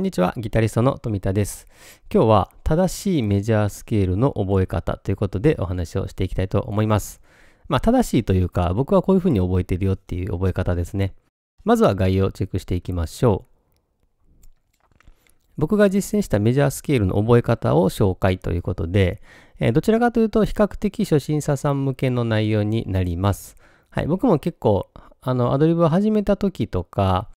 んにちは、ギタリストの富田です。今日は正しいメジャースケールの覚え方ということでお話をしていきたいと思います。まあ、正しいというか、僕はこういうふうに覚えてるよっていう覚え方ですね。まずは概要をチェックしていきましょう。僕が実践したメジャースケールの覚え方を紹介ということで、えどちらかというと比較的初心者さん向けの内容になります。はい、僕も結構あのアドリブを始めた時とか、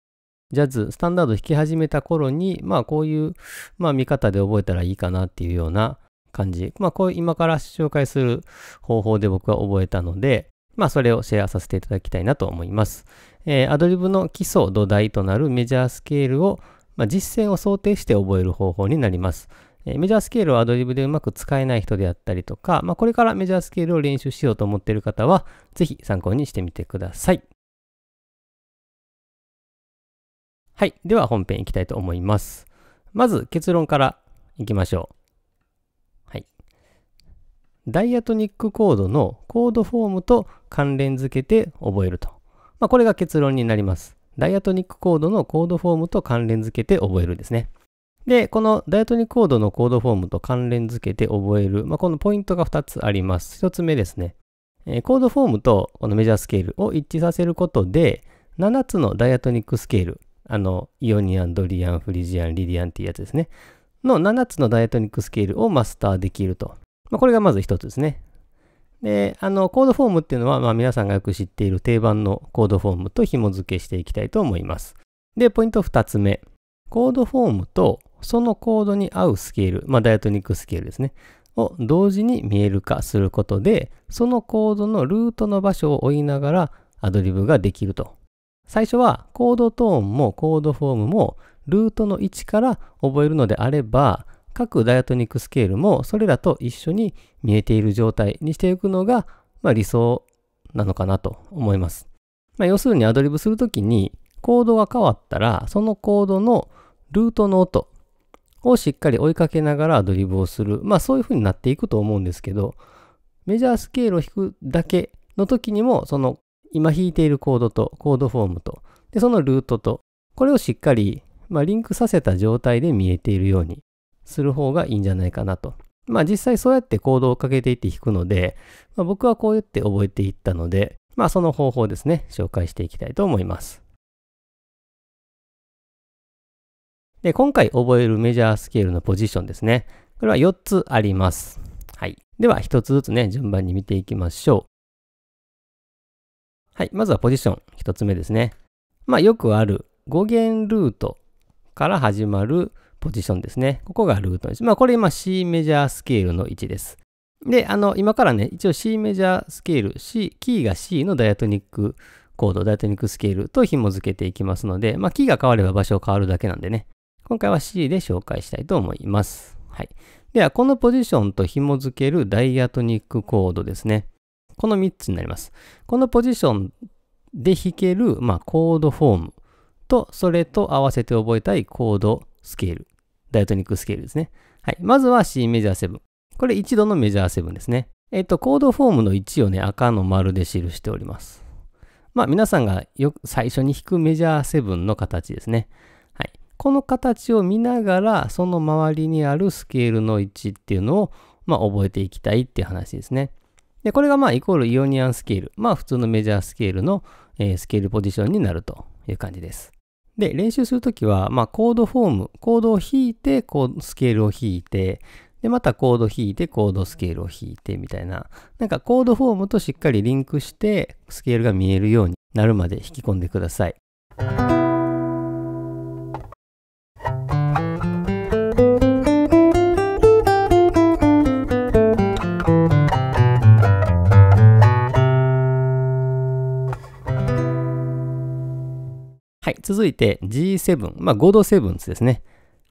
ジャズ、スタンダード弾き始めた頃に、まあこういう、まあ見方で覚えたらいいかなっていうような感じ。まあこういう今から紹介する方法で僕は覚えたので、まあそれをシェアさせていただきたいなと思います。えー、アドリブの基礎、土台となるメジャースケールを、まあ、実践を想定して覚える方法になります。えー、メジャースケールをアドリブでうまく使えない人であったりとか、まあ、これからメジャースケールを練習しようと思っている方は、ぜひ参考にしてみてください。はい。では本編いきたいと思います。まず結論からいきましょう。はい。ダイアトニックコードのコードフォームと関連付けて覚えると。まあ、これが結論になります。ダイアトニックコードのコードフォームと関連付けて覚えるですね。で、このダイアトニックコードのコードフォームと関連付けて覚える、まあ、このポイントが2つあります。1つ目ですね。えー、コードフォームとこのメジャースケールを一致させることで、7つのダイアトニックスケール、あの、イオニアン、ドリアン、フリジアン、リディアンっていうやつですね。の7つのダイアトニックスケールをマスターできると。まあ、これがまず1つですね。で、あの、コードフォームっていうのは、まあ、皆さんがよく知っている定番のコードフォームと紐付けしていきたいと思います。で、ポイント2つ目。コードフォームとそのコードに合うスケール、まあ、ダイアトニックスケールですね。を同時に見える化することで、そのコードのルートの場所を追いながらアドリブができると最初はコードトーンもコードフォームもルートの位置から覚えるのであれば各ダイアトニックスケールもそれらと一緒に見えている状態にしていくのが、まあ、理想なのかなと思います。まあ、要するにアドリブするときにコードが変わったらそのコードのルートの音をしっかり追いかけながらアドリブをする。まあそういうふうになっていくと思うんですけど、メジャースケールを弾くだけの時にもその今弾いているコードとコードフォームと、で、そのルートと、これをしっかり、まあ、リンクさせた状態で見えているようにする方がいいんじゃないかなと。まあ実際そうやってコードをかけていって弾くので、まあ、僕はこうやって覚えていったので、まあその方法ですね、紹介していきたいと思います。で、今回覚えるメジャースケールのポジションですね。これは4つあります。はい。では1つずつね、順番に見ていきましょう。はい、まずはポジション、1つ目ですね。まあ、よくある5弦ルートから始まるポジションですね。ここがルートです。まあ、これ今 C メジャースケールの位置です。で、あの、今からね、一応 C メジャースケール、C、キーが C のダイアトニックコード、ダイアトニックスケールと紐付けていきますので、まあ、キーが変われば場所変わるだけなんでね、今回は C で紹介したいと思います。はい。では、このポジションと紐付けるダイアトニックコードですね。この3つになります。このポジションで弾ける、まあ、コードフォームと、それと合わせて覚えたいコードスケール。ダイトニックスケールですね。はい。まずは C メジャー7。これ1度のメジャー7ですね。えっと、コードフォームの1をね、赤の丸で記しております。まあ、皆さんがよく最初に弾くメジャー7の形ですね。はい。この形を見ながら、その周りにあるスケールの1っていうのを、まあ、覚えていきたいっていう話ですね。で、これがまあイコールイオニアンスケール。まあ普通のメジャースケールの、えー、スケールポジションになるという感じです。で、練習するときは、まあコードフォーム、コードを引いて、コードスケールを引いて、で、またコード引いて、コードスケールを引いてみたいな、なんかコードフォームとしっかりリンクして、スケールが見えるようになるまで引き込んでください。はい、続いて G7、まあ、合同セブンスですね。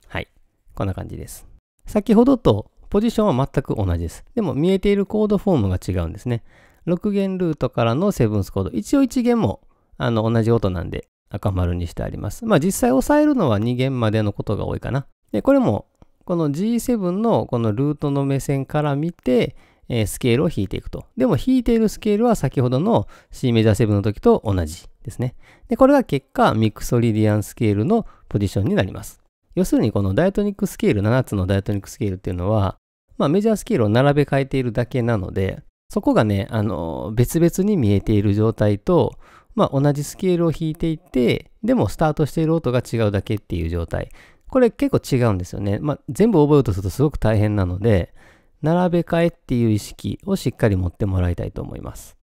はい、こんな感じです。先ほどとポジションは全く同じです。でも見えているコードフォームが違うんですね。6弦ルートからのセブンスコード。一応1弦もあの同じ音なんで赤丸にしてあります。まあ実際押さえるのは2弦までのことが多いかな。で、これもこの G7 のこのルートの目線から見て、えスケールを弾いていくと。でも弾いているスケールは先ほどの C メジャー7の時と同じですね。で、これが結果、ミクソリディアンスケールのポジションになります。要するにこのダイアトニックスケール、7つのダイアトニックスケールっていうのは、まあメジャースケールを並べ替えているだけなので、そこがね、あの、別々に見えている状態と、まあ同じスケールを弾いていて、でもスタートしている音が違うだけっていう状態。これ結構違うんですよね。まあ全部覚えようとするとすごく大変なので、並べ替えっていう意識をしっかり持ってもらいたいと思います。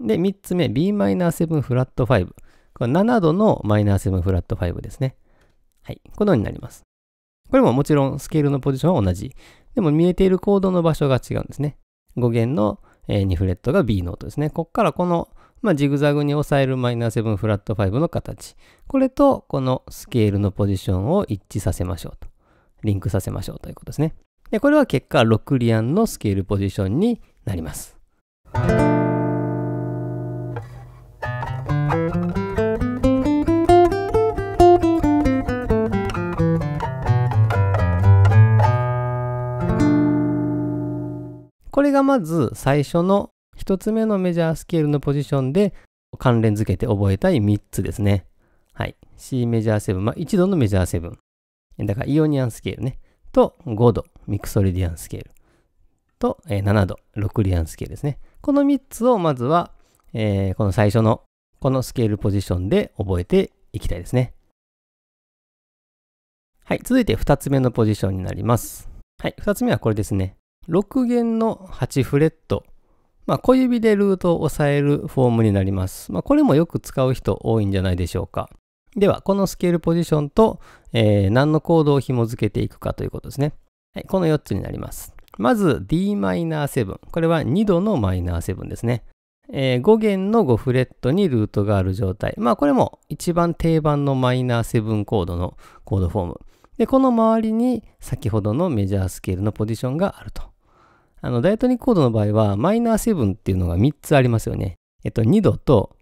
で、3つ目、Bm7 フラット5。これ7度のマイナー7フラット5ですね。はい。このようになります。これももちろんスケールのポジションは同じ。でも見えているコードの場所が違うんですね。5弦の2フレットが B ノートですね。こっからこの、まあ、ジグザグに押さえるマイナー7フラット5の形。これとこのスケールのポジションを一致させましょうと。リンクさせましょうということですね。で、これは結果、6リアンのスケールポジションになります。これがまず最初の1つ目のメジャースケールのポジションで関連づけて覚えたい3つですね。はい。C メジャー7、まあ、1度のメジャー7。だからイオニアンスケールね。と5度、ミクソリディアンスケール。と、え7度、6リアンスケールですね。この3つをまずは、えー、この最初のこのスケールポジションで覚えていきたいですね。はい。続いて2つ目のポジションになります。はい。2つ目はこれですね。6弦の8フレット、まあ、小指でルートを押さえるフォームになります。まあ、これもよく使う人多いんじゃないでしょうか。では、このスケールポジションと、えー、何のコードを紐付けていくかということですね。はい、この4つになります。まず Dm7。これは2度のマイナー7ですね。えー、5弦の5フレットにルートがある状態。まあこれも一番定番のマイナー7コードのコードフォーム。で、この周りに先ほどのメジャースケールのポジションがあると。あの、ダイアトニックコードの場合は、マイナー7っていうのが3つありますよね。えっと、2度と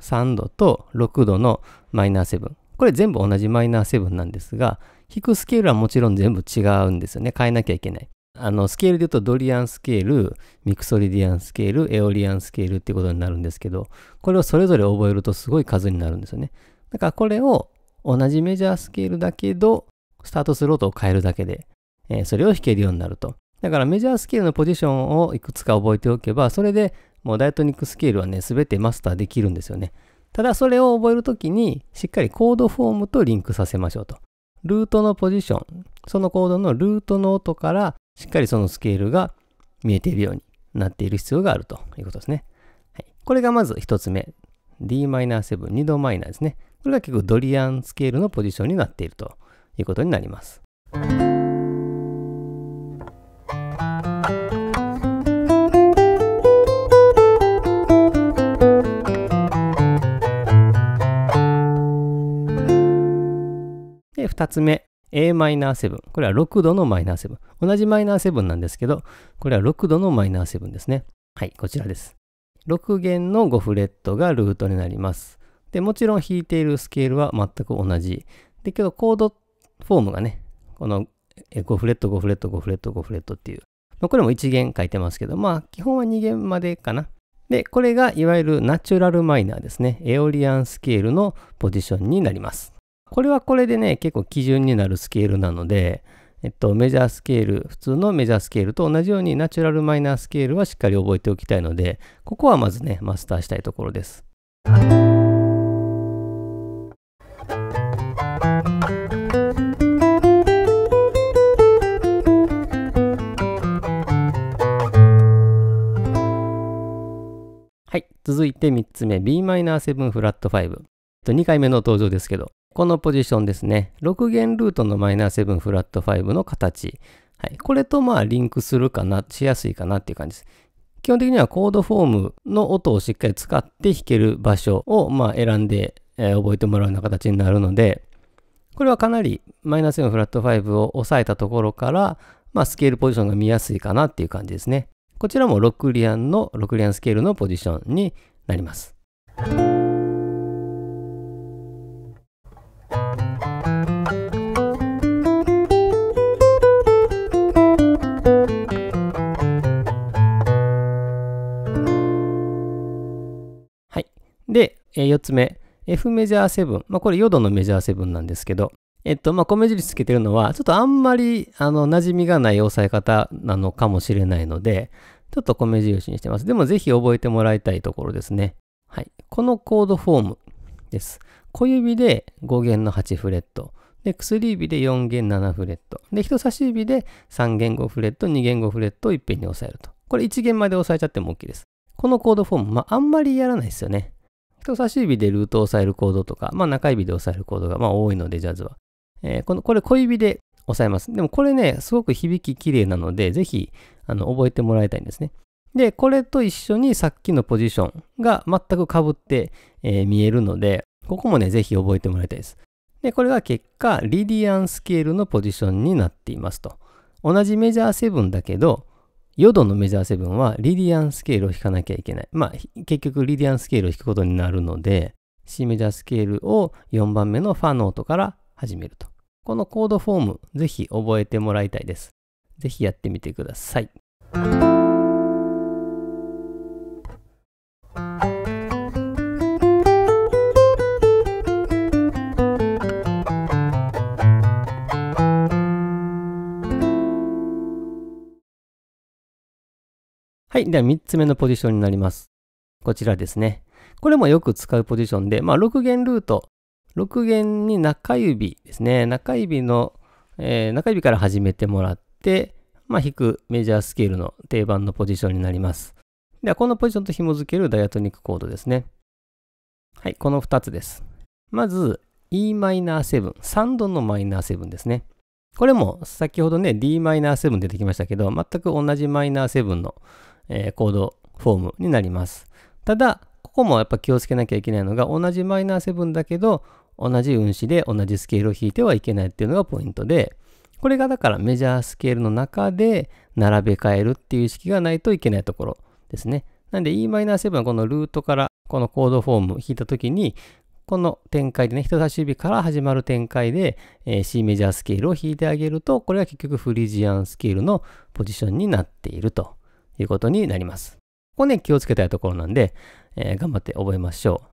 3度と6度のマイナー7。これ全部同じマイナー7なんですが、弾くスケールはもちろん全部違うんですよね。変えなきゃいけない。あの、スケールで言うとドリアンスケール、ミクソリディアンスケール、エオリアンスケールってことになるんですけど、これをそれぞれ覚えるとすごい数になるんですよね。だからこれを同じメジャースケールだけど、スタートスロートを変えるだけで、えー、それを弾けるようになると。だからメジャースケールのポジションをいくつか覚えておけば、それでもうダイトニックスケールはね、すべてマスターできるんですよね。ただそれを覚えるときに、しっかりコードフォームとリンクさせましょうと。ルートのポジション、そのコードのルートの音から、しっかりそのスケールが見えているようになっている必要があるということですね。はい、これがまず1つ目。Dm7、2度マイナーですね。これが結構ドリアンスケールのポジションになっているということになります。2つ目、Am7。これは6度の -7。同じ -7 なんですけど、これは6度の -7 ですね。はい、こちらです。6弦の5フレットがルートになります。で、もちろん弾いているスケールは全く同じ。で、けどコードフォームがね、この5フレット、5フレット、5フレット、5フレットっていう。これも1弦書いてますけど、まあ、基本は2弦までかな。で、これがいわゆるナチュラルマイナーですね。エオリアンスケールのポジションになります。これはこれでね、結構基準になるスケールなので、えっと、メジャースケール、普通のメジャースケールと同じようにナチュラルマイナースケールはしっかり覚えておきたいので、ここはまずね、マスターしたいところです。はい、続いて3つ目、b マイナー7フラット5。2回目の登場ですけど、このポジションですね。6弦ルートのマイナー7フラット5の形。はい。これとまあリンクするかな、しやすいかなっていう感じです。基本的にはコードフォームの音をしっかり使って弾ける場所をま選んで、え覚えてもらうような形になるので、これはかなりマイナス7フラット5を押さえたところから、まあ、スケールポジションが見やすいかなっていう感じですね。こちらも6リアンの6リアンスケールのポジションになります。で、えー、4つ目、F メジャー7。まあ、これ4度のメジャー7なんですけど、えっと、まあ、米印つけてるのは、ちょっとあんまり、あの、馴染みがない押さえ方なのかもしれないので、ちょっと米印にしてます。でも、ぜひ覚えてもらいたいところですね。はい。このコードフォームです。小指で5弦の8フレット。で、薬指で4弦7フレット。で、人差し指で3弦5フレット、2弦5フレットをいっぺんに押さえると。これ1弦まで押さえちゃっても OK です。このコードフォーム、まあ、あんまりやらないですよね。人差し指でルートを押さえるコードとか、まあ、中指で押さえるコードがまあ多いので、ジャズは。えー、このこれ小指で押さえます。でもこれね、すごく響き綺麗なので、ぜひあの覚えてもらいたいんですね。で、これと一緒にさっきのポジションが全くかぶって、えー、見えるので、ここもね、ぜひ覚えてもらいたいです。で、これが結果、リディアンスケールのポジションになっていますと。同じメジャー7だけど、ヨドのメジャーセブンはリディアンスケールを弾かなきゃいけない。まあ、結局リディアンスケールを弾くことになるので、C メジャースケールを4番目のファノートから始めると。このコードフォーム、ぜひ覚えてもらいたいです。ぜひやってみてください。はい。では3つ目のポジションになります。こちらですね。これもよく使うポジションで、まあ、6弦ルート。6弦に中指ですね。中指の、えー、中指から始めてもらって、まあ、弾くメジャースケールの定番のポジションになります。では、このポジションと紐付けるダイアトニックコードですね。はい、この2つです。まず、Em7、3度のマイナー7ですね。これも先ほどね、Dm7 出てきましたけど、全く同じマイナー7のえー、コードフォームになります。ただ、ここもやっぱ気をつけなきゃいけないのが、同じマイナー7だけど、同じ運指で同じスケールを弾いてはいけないっていうのがポイントで、これがだからメジャースケールの中で並べ替えるっていう意識がないといけないところですね。なんで Em7 はこのルートからこのコードフォーム弾いた時に、この展開でね、人差し指から始まる展開で、え C メジャースケールを弾いてあげると、これは結局フリジアンスケールのポジションになっているということになります。ここね、気をつけたいところなんで、えー、頑張って覚えましょう。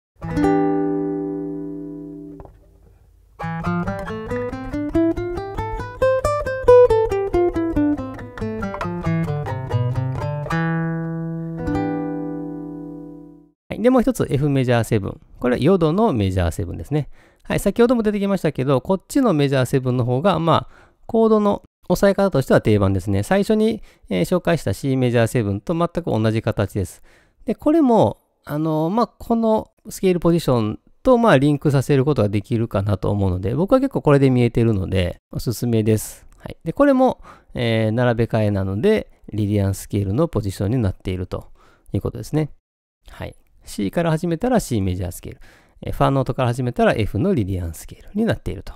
で、もう一つ F メジャー7。これはヨドのメジャー7ですね。はい、先ほども出てきましたけど、こっちのメジャー7の方が、まあ、コードの押さえ方としては定番ですね。最初に、えー、紹介した C メジャー7と全く同じ形です。で、これも、あのー、まあ、このスケールポジションと、まあ、リンクさせることができるかなと思うので、僕は結構これで見えてるので、おすすめです。はい。で、これも、えー、並べ替えなので、リディアンスケールのポジションになっているということですね。はい。C から始めたら C メジャースケール。ファーノートから始めたら F のリディアンスケールになっていると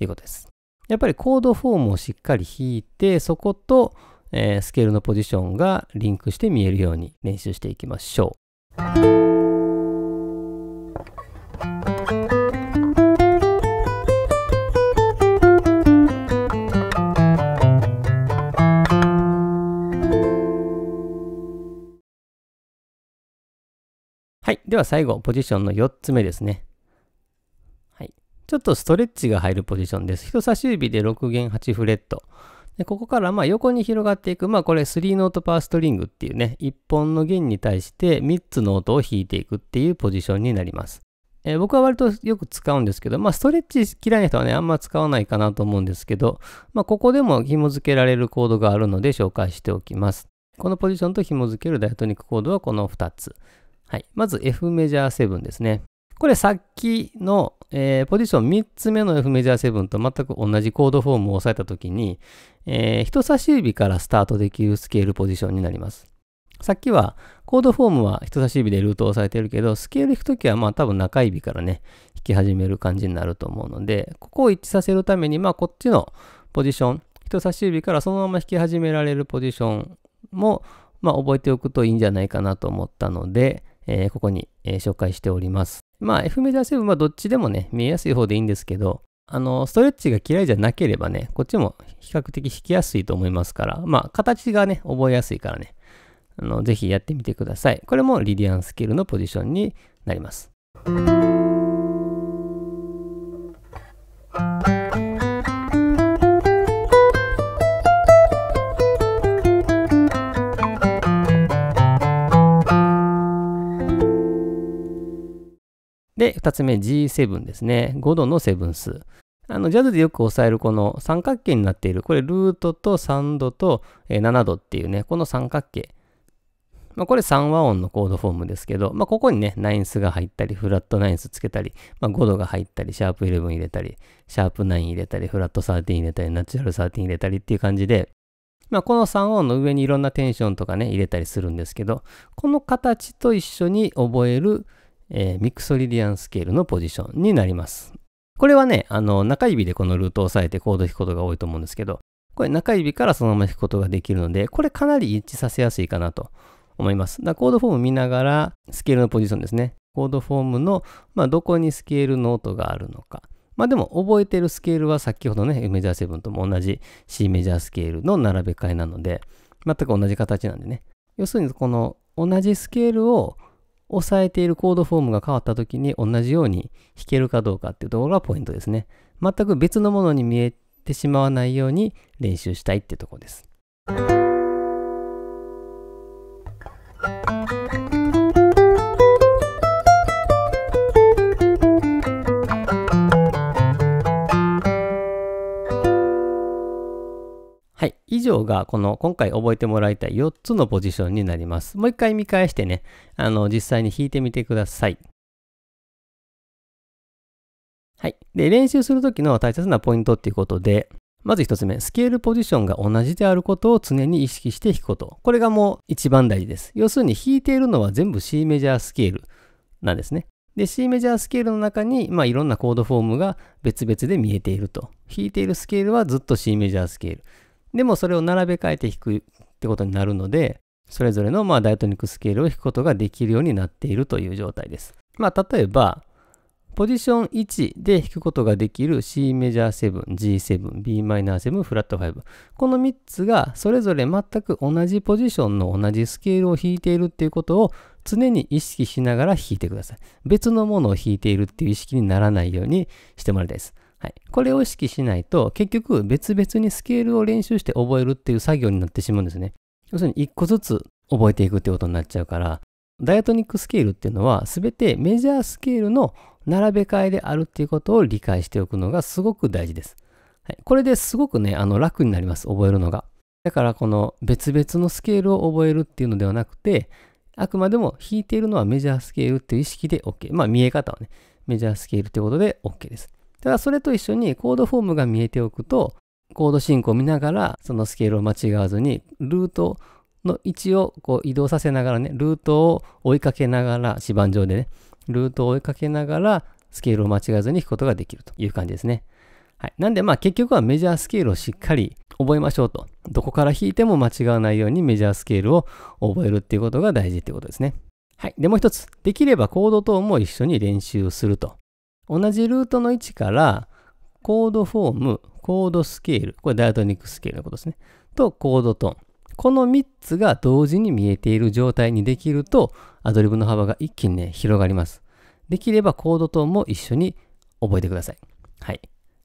いうことです。やっぱりコードフォームをしっかり引いて、そこと、えー、スケールのポジションがリンクして見えるように練習していきましょう。はい。では最後、ポジションの4つ目ですね。ちょっとストレッチが入るポジションです。人差し指で6弦8フレット。でここからま横に広がっていく、まあこれ3ノートパーストリングっていうね、1本の弦に対して3つの音を弾いていくっていうポジションになります。えー、僕は割とよく使うんですけど、まあストレッチ嫌いな人はね、あんま使わないかなと思うんですけど、まあここでも紐付けられるコードがあるので紹介しておきます。このポジションと紐付けるダイアトニックコードはこの2つ。はい。まず F メジャー7ですね。これさっきのえー、ポジション3つ目の F メジャー7と全く同じコードフォームを押さえた時に、えー、人差し指からスタートできるスケールポジションになります。さっきは、コードフォームは人差し指でルートを押さえてるけど、スケール弾くときはまあ多分中指からね、弾き始める感じになると思うので、ここを一致させるために、まあこっちのポジション、人差し指からそのまま弾き始められるポジションも、まあ覚えておくといいんじゃないかなと思ったので、えー、ここに、え紹介しております。まあ F メジャー7はどっちでもね、見えやすい方でいいんですけど、あの、ストレッチが嫌いじゃなければね、こっちも比較的弾きやすいと思いますから、まあ形がね、覚えやすいからね、あの、ぜひやってみてください。これもリディアンスケールのポジションになります。で、2つ目 G7 ですね。5度のセブンス。あの、ジャズでよく押さえるこの三角形になっている、これルートと3度と7度っていうね、この三角形。まあ、これ3和音のコードフォームですけど、まあ、ここにね、ナインスが入ったり、フラットナインスつけたり、まあ、5度が入ったり、シャープ11入れたり、シャープ9入れたり、フラット13入れたり、ナチュラル13入れたりっていう感じで、まあ、この3音の上にいろんなテンションとかね、入れたりするんですけど、この形と一緒に覚える、えー、ミクソリディアンスケールのポジションになります。これはね、あの、中指でこのルートを押さえてコード弾くことが多いと思うんですけど、これ中指からそのまま弾くことができるので、これかなり一致させやすいかなと思います。だコードフォーム見ながら、スケールのポジションですね。コードフォームの、まあ、どこにスケールの音があるのか。まあでも、覚えてるスケールは先ほどね、メジャー7とも同じ C メジャースケールの並べ替えなので、全く同じ形なんでね。要するに、この同じスケールを押さえているコードフォームが変わった時に同じように弾けるかどうかっていうところがポイントですね。全く別のものに見えてしまわないように練習したいってとこです。以上がこの今回覚えてもらいたい4つのポジションになります。もう一回見返してね、あの実際に弾いてみてください。はい。で、練習するときの大切なポイントっていうことで、まず1つ目、スケールポジションが同じであることを常に意識して弾くこと。これがもう一番大事です。要するに弾いているのは全部 C メジャースケールなんですね。で、C メジャースケールの中に、まあ、いろんなコードフォームが別々で見えていると。弾いているスケールはずっと C メジャースケール。でもそれを並べ替えて弾くってことになるので、それぞれのまあダイトニックスケールを弾くことができるようになっているという状態です。まあ例えば、ポジション1で弾くことができる C メジャー7、G7、Bm7、フラット5。この3つがそれぞれ全く同じポジションの同じスケールを弾いているっていうことを常に意識しながら弾いてください。別のものを弾いているっていう意識にならないようにしてもらいたいです。はい、これを意識しないと、結局別々にスケールを練習して覚えるっていう作業になってしまうんですね。要するに1個ずつ覚えていくってことになっちゃうから、ダイアトニックスケールっていうのは、全てメジャースケールの並べ替えであるっていうことを理解しておくのがすごく大事です。はい、これですごくね、あの楽になります、覚えるのが。だからこの別々のスケールを覚えるっていうのではなくて、あくまでも弾いているのはメジャースケールっていう意識で OK。まあ見え方はね、メジャースケールってことで OK です。ただそれと一緒にコードフォームが見えておくと、コード進行を見ながら、そのスケールを間違わずに、ルートの位置をこう移動させながらね、ルートを追いかけながら、指板上でね、ルートを追いかけながら、スケールを間違わずに弾くことができるという感じですね。はい。なんで、まあ結局はメジャースケールをしっかり覚えましょうと。どこから弾いても間違わないようにメジャースケールを覚えるっていうことが大事っていうことですね。はい。で、もう一つ。できればコード等も一緒に練習すると。同じルートの位置から、コードフォーム、コードスケール、これダイアトニックスケールのことですね、とコードトーン。この3つが同時に見えている状態にできると、アドリブの幅が一気にね、広がります。できればコードトーンも一緒に覚えてください。はい。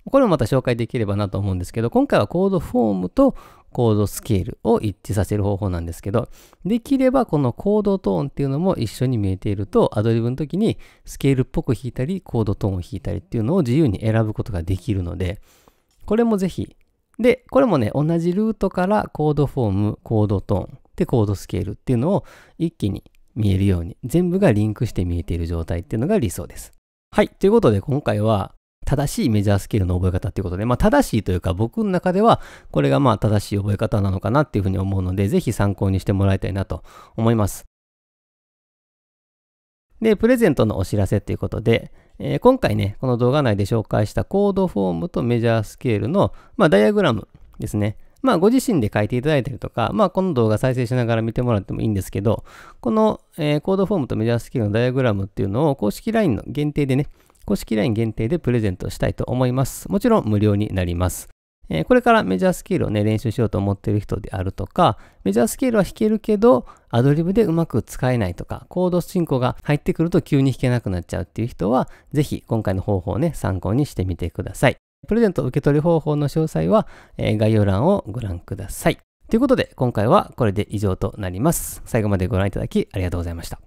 これもまた紹介できればなと思うんですけど、今回はコードフォームとコードスケールを一致させる方法なんですけど、できればこのコードトーンっていうのも一緒に見えていると、アドリブの時にスケールっぽく弾いたり、コードトーンを弾いたりっていうのを自由に選ぶことができるので、これもぜひ、で、これもね、同じルートからコードフォーム、コードトーン、で、コードスケールっていうのを一気に見えるように、全部がリンクして見えている状態っていうのが理想です。はい。ということで、今回は、正しいメジャースケールの覚え方っていうことで、まあ、正しいというか、僕の中では、これがまあ、正しい覚え方なのかなっていうふうに思うので、ぜひ参考にしてもらいたいなと思います。で、プレゼントのお知らせっていうことで、えー、今回ね、この動画内で紹介したコードフォームとメジャースケールの、まあ、ダイアグラムですね。まあ、ご自身で書いていただいたりとか、まあ、この動画再生しながら見てもらってもいいんですけど、この、えー、コードフォームとメジャースケールのダイアグラムっていうのを公式 LINE の限定でね、公式 LINE 限定でプレゼントしたいと思います。もちろん無料になります。えー、これからメジャースケールをね、練習しようと思っている人であるとか、メジャースケールは弾けるけど、アドリブでうまく使えないとか、コード進行が入ってくると急に弾けなくなっちゃうっていう人は、ぜひ今回の方法をね、参考にしてみてください。プレゼント受け取り方法の詳細は、えー、概要欄をご覧ください。ということで、今回はこれで以上となります。最後までご覧いただきありがとうございました。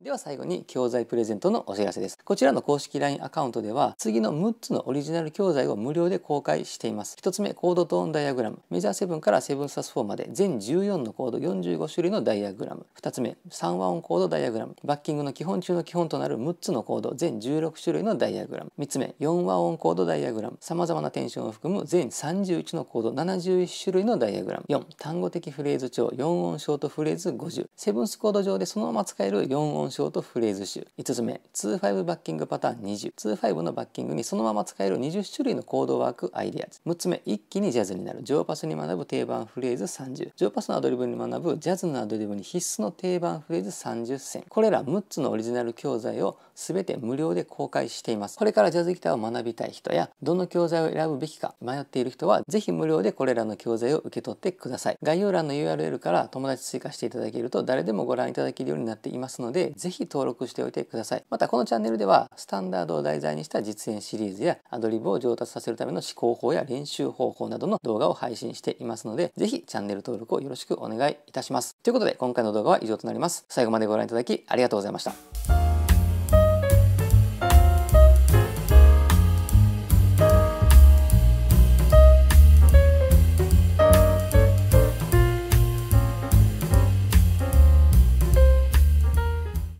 では最後に教材プレゼントのお知らせです。こちらの公式 LINE アカウントでは次の6つのオリジナル教材を無料で公開しています。1つ目、コードトーンダイアグラム。メジャー7から7サス4まで全14のコード45種類のダイアグラム。2つ目、3和音コードダイアグラム。バッキングの基本中の基本となる6つのコード全16種類のダイアグラム。3つ目、4和音コードダイアグラム。様々なテンションを含む全31のコード71種類のダイアグラム。4、単語的フレーズ帳4音ショートフレーズ50。セブンスコード上でそのまま使える4音ショートフレーズ集5つ目2-5バッキングパターン2025のバッキングにそのまま使える20種類のコードワークアイデアズ6つ目一気にジャズになるジョーパスに学ぶ定番フレーズ30ーパスのアドリブに学ぶジャズのアドリブに必須の定番フレーズ30選これら6つのオリジナル教材を全て無料で公開していますこれからジャズギターを学びたい人やどの教材を選ぶべきか迷っている人は是非無料でこれらの教材を受け取ってください概要欄の URL から友達追加していただけると誰でもご覧いただけるようになっていますのでぜひ登録しておいてください。またこのチャンネルではスタンダードを題材にした実演シリーズやアドリブを上達させるための思考法や練習方法などの動画を配信していますので、ぜひチャンネル登録をよろしくお願いいたします。ということで今回の動画は以上となります。最後までご覧いただきありがとうございました。